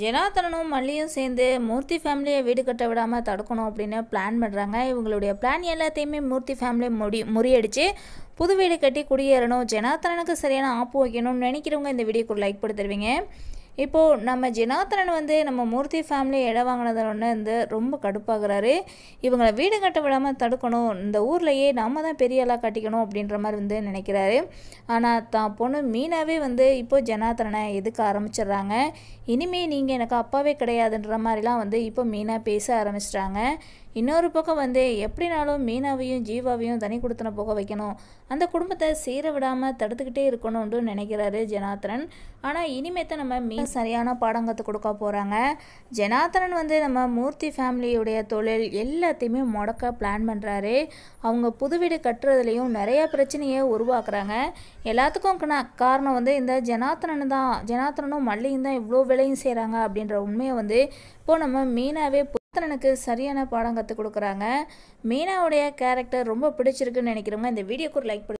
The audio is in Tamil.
ஜெனாதனனும் மல்லியும் சேர்ந்து மூர்த்தி ஃபேமிலியை வீடு கட்ட விடாமல் தடுக்கணும் அப்படின்னு பிளான் பண்ணுறாங்க இவங்களுடைய பிளான் எல்லாத்தையுமே மூர்த்தி ஃபேமிலி முடி முறியடிச்சு புது வீடு கட்டி குடியேறணும் ஜெனாதனனுக்கு சரியான ஆப்பு வைக்கணும்னு நினைக்கிறவங்க இந்த வீடியோக்கு லைக் தருவீங்க இப்போது நம்ம ஜனார்த்தனன் வந்து நம்ம மூர்த்தி ஃபேமிலி இடம் ஒன்று வந்து ரொம்ப கடுப்பாகிறாரு இவங்களை வீடு கட்ட விடாமல் தடுக்கணும் இந்த ஊர்லேயே நம்ம தான் பெரிய ஆளாக கட்டிக்கணும் அப்படின்ற மாதிரி வந்து நினைக்கிறாரு ஆனால் தான் பொண்ணு மீனாவே வந்து இப்போது ஜனார்த்தனனை எதுக்க ஆரம்பிச்சிடுறாங்க இனிமேல் நீங்கள் எனக்கு அப்பாவே கிடையாதுன்ற மாதிரிலாம் வந்து இப்போ மீனா பேச ஆரம்பிச்சிட்டாங்க இன்னொரு பக்கம் வந்து எப்படினாலும் மீனாவையும் ஜீவாவையும் தனி கொடுத்தன போக வைக்கணும் அந்த குடும்பத்தை சீர விடாமல் தடுத்துக்கிட்டே இருக்கணும்னு நினைக்கிறாரு ஜனார்த்தனன் ஆனால் இனிமேத்த நம்ம மீ சரியான பாடம் கற்றுக் கொடுக்க போகிறாங்க ஜனார்த்தனன் வந்து நம்ம மூர்த்தி ஃபேமிலியுடைய தொழில் எல்லாத்தையுமே முடக்க பிளான் பண்ணுறாரு அவங்க புது வீடு கட்டுறதுலையும் நிறைய பிரச்சனையை உருவாக்குறாங்க எல்லாத்துக்கும் காரணம் வந்து இந்த ஜனார்த்தனன் தான் ஜனார்த்தனனும் மல்லியும் தான் இவ்வளோ விலையும் செய்கிறாங்க அப்படின்ற உண்மையை வந்து இப்போது நம்ம மீனாவே புத்தனனுக்கு சரியான பாடம் கற்றுக் கொடுக்குறாங்க மீனாவுடைய கேரக்டர் ரொம்ப பிடிச்சிருக்குன்னு நினைக்கிறவங்க இந்த வீடியோக்கு ஒரு லைக்